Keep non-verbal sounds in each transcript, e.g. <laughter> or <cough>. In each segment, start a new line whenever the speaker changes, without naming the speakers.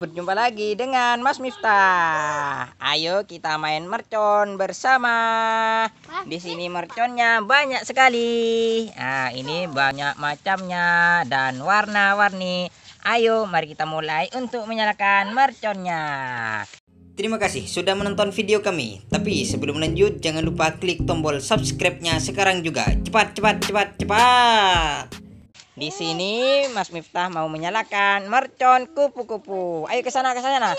Berjumpa lagi dengan Mas Miftah. Ayo kita main mercon bersama. Di sini merconnya banyak sekali. Nah, ini banyak macamnya dan warna-warni. Ayo mari kita mulai untuk menyalakan merconnya. Terima kasih sudah menonton video kami. Tapi sebelum lanjut jangan lupa klik tombol subscribe-nya sekarang juga. Cepat cepat cepat cepat. Di sini Mas Miftah mau menyalakan mercon kupu-kupu. Ayo ke sana ke sana.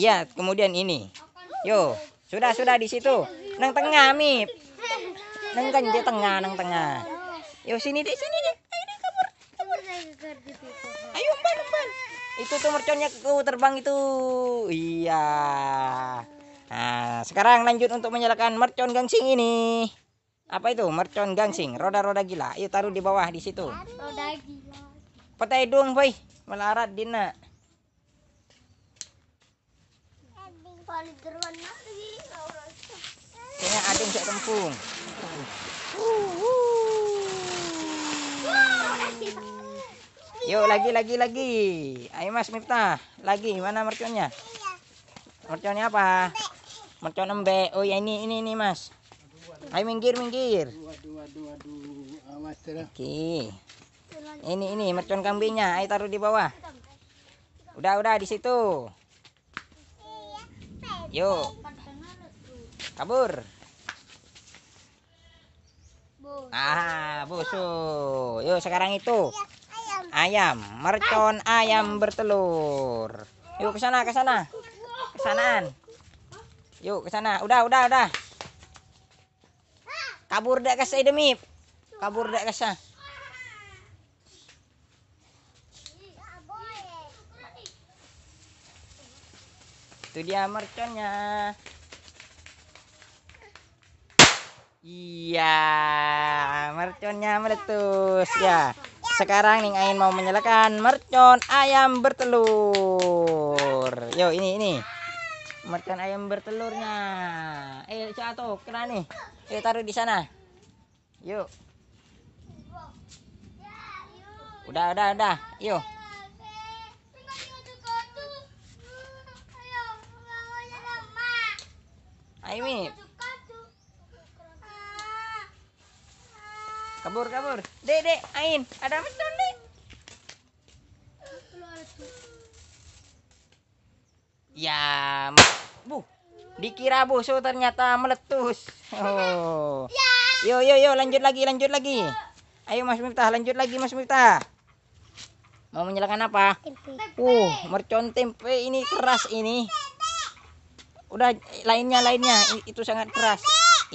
Iya, kemudian ini. Yo, sudah sudah di situ. Nang tengah, Mip. Nang kan di tengah, nang tengah. Yo sini di sini di. Ayo kabur, kabur. Ayo umpan umpan. Itu tuh merconnya ku terbang itu. Iya. Nah, sekarang lanjut untuk menyalakan mercon gangsing ini apa itu mercon gangsing roda-roda gila ayo iya, taruh di bawah di situ roda gila petai dong boy melarat dina Kayaknya ada yang tempung. Yuk lagi lagi lagi. Ayo Mas Miftah, lagi mana merconnya? Iya. Merconnya apa? Mercon embe. Oh ya ini ini ini Mas. Ayo minggir minggir. Oke. Ini ini mercon kambingnya, ayo taruh di bawah. Udah udah di situ. Yuk. Kabur. Ah, busuk. Yuk sekarang itu. Ayam, mercon ayam bertelur. Yuk ke sana, ke sana. Kesanaan. Yuk ke sana. Udah, udah, udah. Kabur dek kasih demi. Kabur dek kasih. Itu dia merconnya. Iya, merconnya meletus ya. Sekarang nih Ain mau menyalakan mercon ayam bertelur. Yo, ini ini. Makan ayam bertelurnya. Eh, satu kena nih. Eh, taruh di sana. Yuk. Udah, udah, udah. Yuk. Aimi. Kabur, kabur. Dek, dek, Ain. Ada apa tuh, Ya, bu. Dikira busuk ternyata meletus. Oh. Ya. Yo yo yo lanjut lagi lanjut lagi. Ayo Mas Miftah lanjut lagi Mas Miftah. Mau menyalakan apa? Uh, mercon tempe ini keras ini. Udah lainnya lainnya itu sangat keras.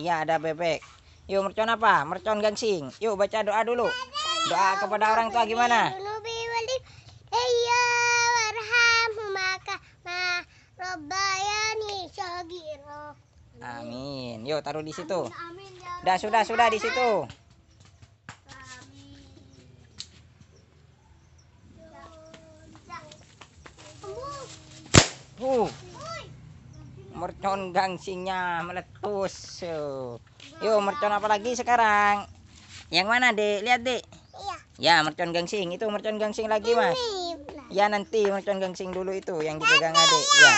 Iya ada bebek. Yuk mercon apa? Mercon gangsing. Yuk baca doa dulu. Doa kepada orang tua gimana? Irof. Amin. Yuk taruh di situ. Amin, ya Dah sudah sudah di situ. Uh. Mercon gangsinya meletus. So. Yo mercon apa lagi sekarang? Yang mana, Dek? Lihat, Dek. Iya. Ya, mercon gangsing. Itu mercon gangsing lagi, Mas. Ya, nanti mercon gangsing dulu itu yang dipegang Adik. Ya. ya.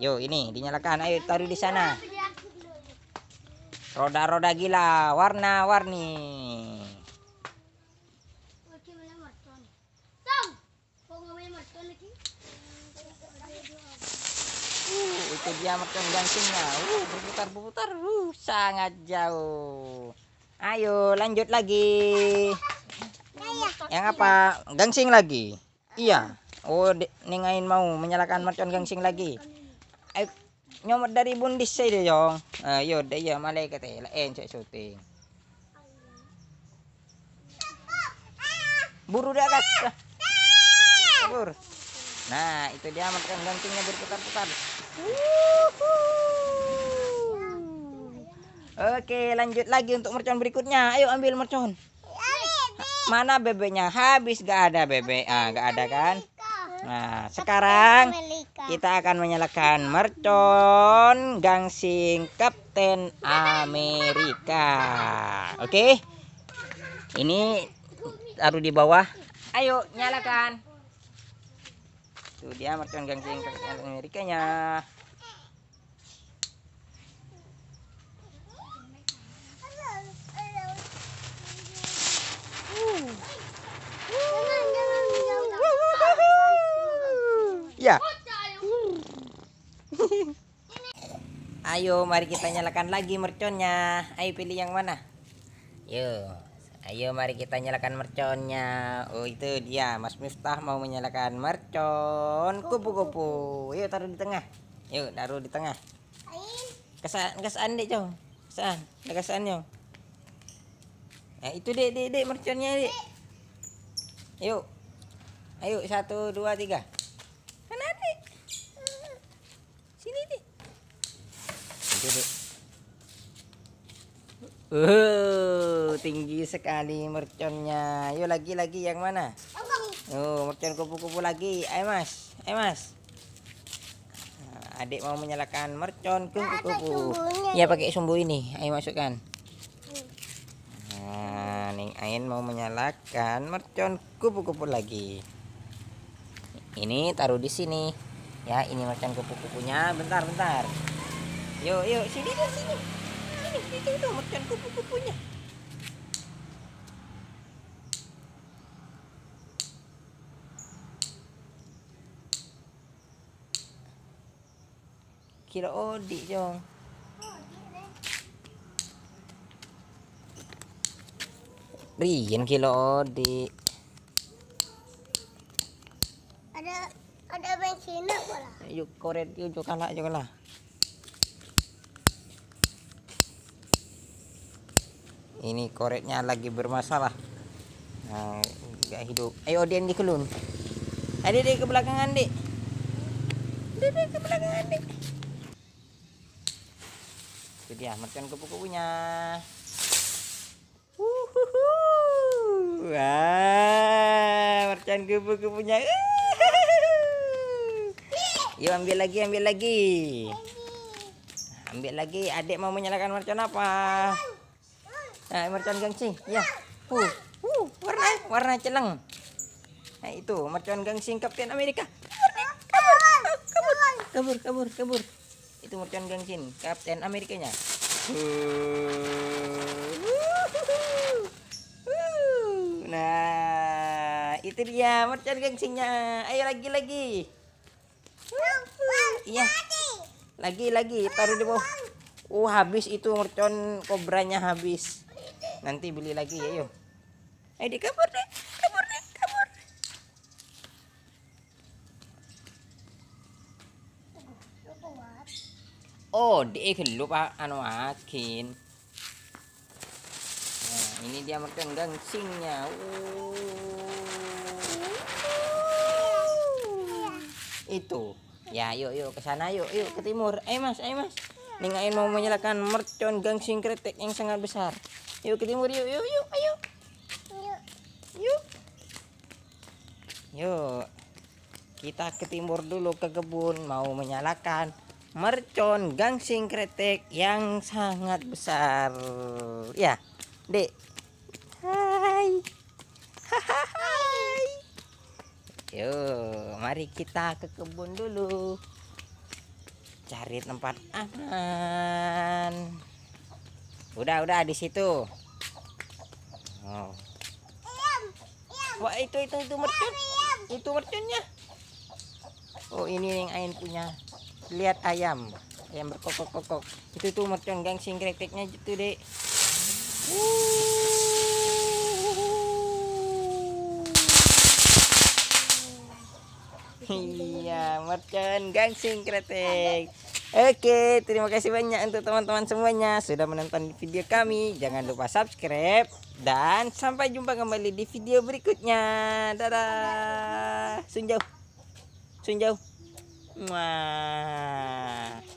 Yo, ini dinyalakan. Ayo taruh di sana. Roda-roda gila, warna-warni. Uh, itu dia mercon gantungnya. Uh, berputar-putar. Uh, sangat jauh. Ayo, lanjut lagi. Yang apa? Gangsing lagi. Iya. Oh, nengain mau menyalakan mercon gangsing lagi ay nyomot dari bundis say de yong ayo ah, de ya malay ka te laen eh, sa shooting buru dah atas kabur nah itu dia makan gantungnya berputar-putar Oke, lanjut lagi untuk mercon berikutnya. Ayo ambil mercon. Iya, Mana bebeknya? Habis gak ada bebek. Ah, gak ada kan? Nah, sekarang kita akan menyalakan mercon gangsing Kapten Amerika. Oke. Okay? Ini taruh di bawah. Ayo nyalakan. Itu dia mercon gangsing Kapten Amerikanya. ya <laughs> Ayo mari kita nyalakan lagi merconnya. Ayo pilih yang mana? Yo. Ayo mari kita nyalakan merconnya. Oh itu dia Mas Miftah mau menyalakan mercon kupu-kupu. Yuk taruh di tengah. Yuk taruh di tengah. Kesan kesan deh cow Kesan. Ada kesan yo Nah itu dek dek dek merconnya dek. Yuk. Ayo satu dua tiga. Gitu. Uh, tinggi sekali merconnya. Yuk lagi-lagi yang mana? Oh, mercon kupu-kupu lagi. Ayo Mas, ayo Mas. adik mau menyalakan mercon kupu-kupu. Ya pakai sumbu ini. Ayo masukkan. Nah, Ning Ain mau menyalakan mercon kupu-kupu lagi. Ini taruh di sini. Ya, ini mercon kupu-kupunya. Bentar, bentar. Yuk, yuk, sini deh, sini. Sini, itu itu makan kupu-kupunya. Kira odik jong. Rian kilo odik. Ada ada bensin apa bola. Yuk korek yuk kalah yuk kalah. ini koreknya lagi bermasalah nah, hidup ayo dia di kelun Adi ke belakang Andi Adi ke belakang Andi itu dia makan kupu-kupunya Uhuhu. Ah, mercan kupu-kupunya. Yuk ambil lagi, ambil lagi. Ambil lagi. Adik mau menyalakan mercon apa? Nah, mercon gengsi. Ya. Uh, uh, warna warna celeng. Nah, itu mercon gengsi Kapten Amerika. Kabur, kabur, kabur, kabur, kabur. Itu mercon gengsi Kapten Amerikanya. Nah, itu dia mercon gengsinya. Ayo lagi lagi. Iya. Lagi lagi taruh di bawah. Oh, habis itu mercon kobranya habis nanti beli lagi ya yuk eh di kabur deh kabur deh kabur oh dia eh, lupa anu akin nah, ini dia mercon gancingnya uh. itu ya yuk yuk ke sana yuk yuk ke timur eh mas eh mas Ningain mau menyalakan mercon gangsing kretek yang sangat besar. Yuk ke timur yuk, yuk, yuk, ayo. Yuk. Yuk. Yuk. Kita ke timur dulu ke kebun mau menyalakan mercon gangsing kretek yang sangat besar. Ya, Dek. Hai. Hai. Yuk, mari kita ke kebun dulu. Cari tempat aman. Udah, udah di situ. Oh. Wah, itu itu itu mercun. Itu mercunnya. Oh, ini yang ayam punya. Lihat ayam. Ayam berkokok-kokok. Itu tuh mercun geng singkretiknya gitu, Dek. Iya, mercon gangsing kretek. Oke, terima kasih banyak untuk teman-teman semuanya sudah menonton video kami. Jangan lupa subscribe dan sampai jumpa kembali di video berikutnya. Dadah. Sunjau. Sunjau. Wah.